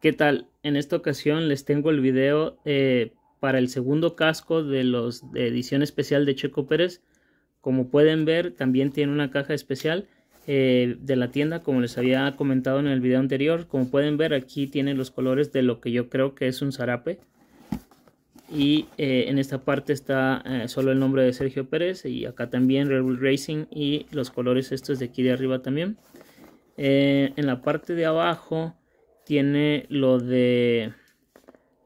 ¿Qué tal? En esta ocasión les tengo el video eh, para el segundo casco de los de edición especial de Checo Pérez. Como pueden ver, también tiene una caja especial eh, de la tienda, como les había comentado en el video anterior. Como pueden ver, aquí tiene los colores de lo que yo creo que es un zarape. Y eh, en esta parte está solo el nombre de Sergio Pérez y acá también Red Bull Racing y los colores estos de aquí de arriba también. en la parte de abajo tiene lo de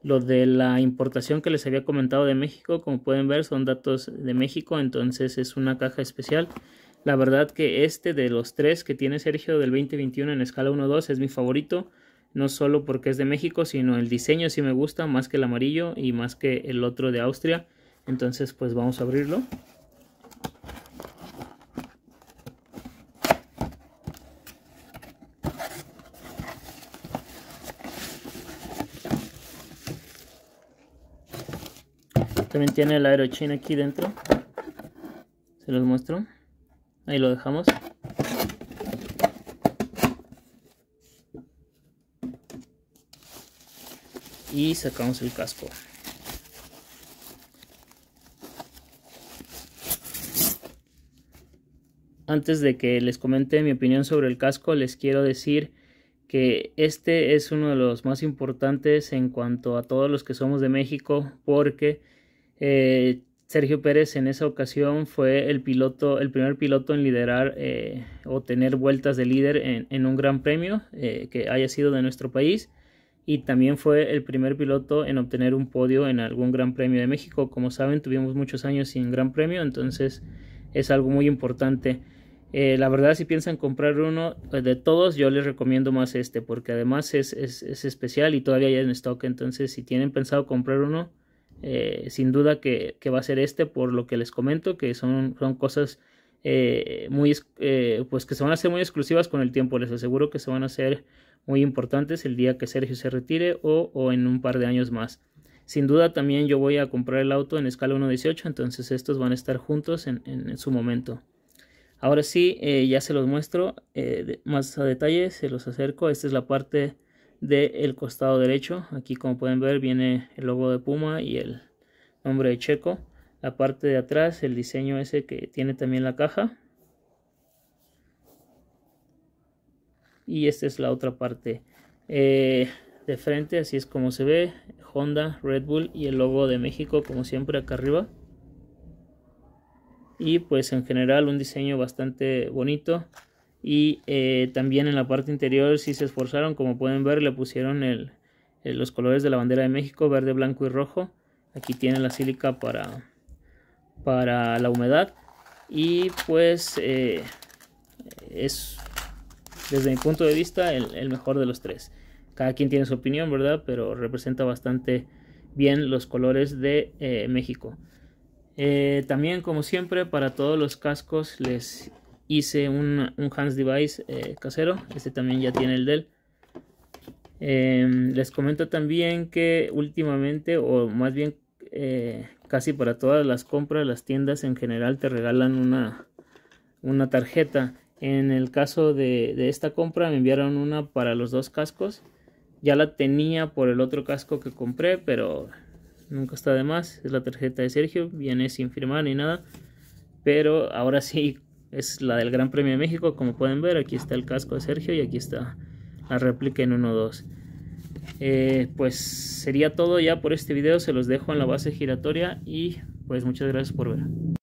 lo de la importación que les había comentado de México, como pueden ver son datos de México, entonces es una caja especial. La verdad que este de los tres que tiene Sergio del 2021 en escala 1-2 es mi favorito, no solo porque es de México, sino el diseño sí me gusta, más que el amarillo y más que el otro de Austria. Entonces pues vamos a abrirlo. También tiene el aerochain aquí dentro. Se los muestro. Ahí lo dejamos. Y sacamos el casco. Antes de que les comente mi opinión sobre el casco, les quiero decir que este es uno de los más importantes en cuanto a todos los que somos de México porque eh, Sergio Pérez en esa ocasión fue el piloto, el primer piloto en liderar eh, o tener vueltas de líder en, un gran premio eh, que haya sido de nuestro país y también fue el primer piloto en obtener un podio en algún gran premio de México. Como saben, tuvimos muchos años sin gran premio, entonces es algo muy importante. la verdad, si piensan comprar uno de todos, yo les recomiendo más este, porque además es, es especial y todavía hay en stock. Entonces, si tienen pensado comprar uno, eh, sin duda que, va a ser este por lo que les comento, que son, cosas eh, muy, eh, pues que se van a hacer muy exclusivas con el tiempo. Les aseguro que se van a hacer muy importantes el día que Sergio se retire o, en un par de años más. Sin duda también yo voy a comprar el auto en escala 1.18, entonces estos van a estar juntos en, su momento. Ahora sí, ya se los muestro más a detalle, se los acerco. Esta es la parte del costado derecho. Aquí como pueden ver viene el logo de Puma y el nombre de Checo. La parte de atrás, el diseño ese que tiene también la caja. Y esta es la otra parte eh, de frente, así es como se ve. Honda, Red Bull y el logo de México como siempre acá arriba. Y pues en general un diseño bastante bonito y eh, también en la parte interior si se esforzaron, como pueden ver le pusieron los colores de la bandera de México, verde, blanco y rojo. Aquí tiene la sílica para, para la humedad y pues eh, es desde mi punto de vista el, mejor de los tres. Cada quien tiene su opinión, ¿verdad? Pero representa bastante bien los colores de eh, México. también, como siempre, para todos los cascos les hice un, un Hans Device eh, casero. Este también ya tiene el del. Em, les comento también que últimamente, o más bien eh, casi para todas las compras, las tiendas en general te regalan una, una tarjeta. En el caso de, de esta compra me enviaron una para los dos cascos. Ya la tenía por el otro casco que compré, pero nunca está de más. Es la tarjeta de Sergio, viene sin firmar ni nada. Pero ahora sí es la del Gran Premio de México, como pueden ver, aquí está el casco de Sergio y aquí está la réplica en 1-2. Eh, pues sería todo ya por este video, se los dejo en la base giratoria y pues muchas gracias por ver.